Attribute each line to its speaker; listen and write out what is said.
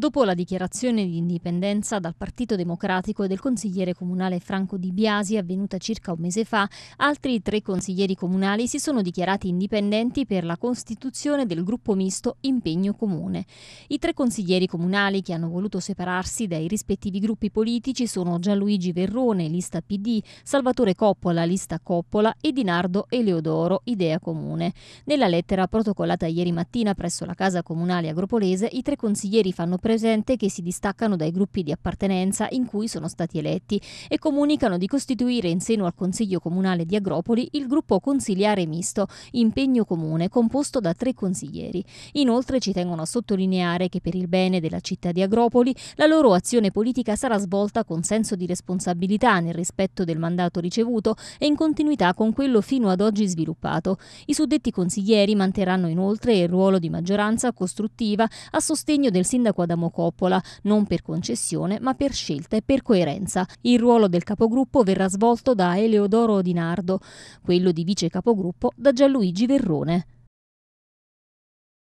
Speaker 1: Dopo la dichiarazione di indipendenza dal Partito Democratico e del consigliere comunale Franco Di Biasi avvenuta circa un mese fa, altri tre consiglieri comunali si sono dichiarati indipendenti per la costituzione del gruppo misto Impegno Comune. I tre consiglieri comunali che hanno voluto separarsi dai rispettivi gruppi politici sono Gianluigi Verrone, lista PD, Salvatore Coppola, lista Coppola e Dinardo Eleodoro, idea comune. Nella lettera protocollata ieri mattina presso la Casa Comunale Agropolese, i tre consiglieri fanno presente che si distaccano dai gruppi di appartenenza in cui sono stati eletti e comunicano di costituire in seno al Consiglio Comunale di Agropoli il gruppo consiliare misto, impegno comune, composto da tre consiglieri. Inoltre ci tengono a sottolineare che per il bene della città di Agropoli la loro azione politica sarà svolta con senso di responsabilità nel rispetto del mandato ricevuto e in continuità con quello fino ad oggi sviluppato. I suddetti consiglieri manterranno inoltre il ruolo di maggioranza costruttiva a sostegno del sindaco Adamo Adamo Coppola, non per concessione ma per scelta e per coerenza. Il ruolo del capogruppo verrà svolto da Eleodoro Dinardo, quello di vice capogruppo da Gianluigi Verrone.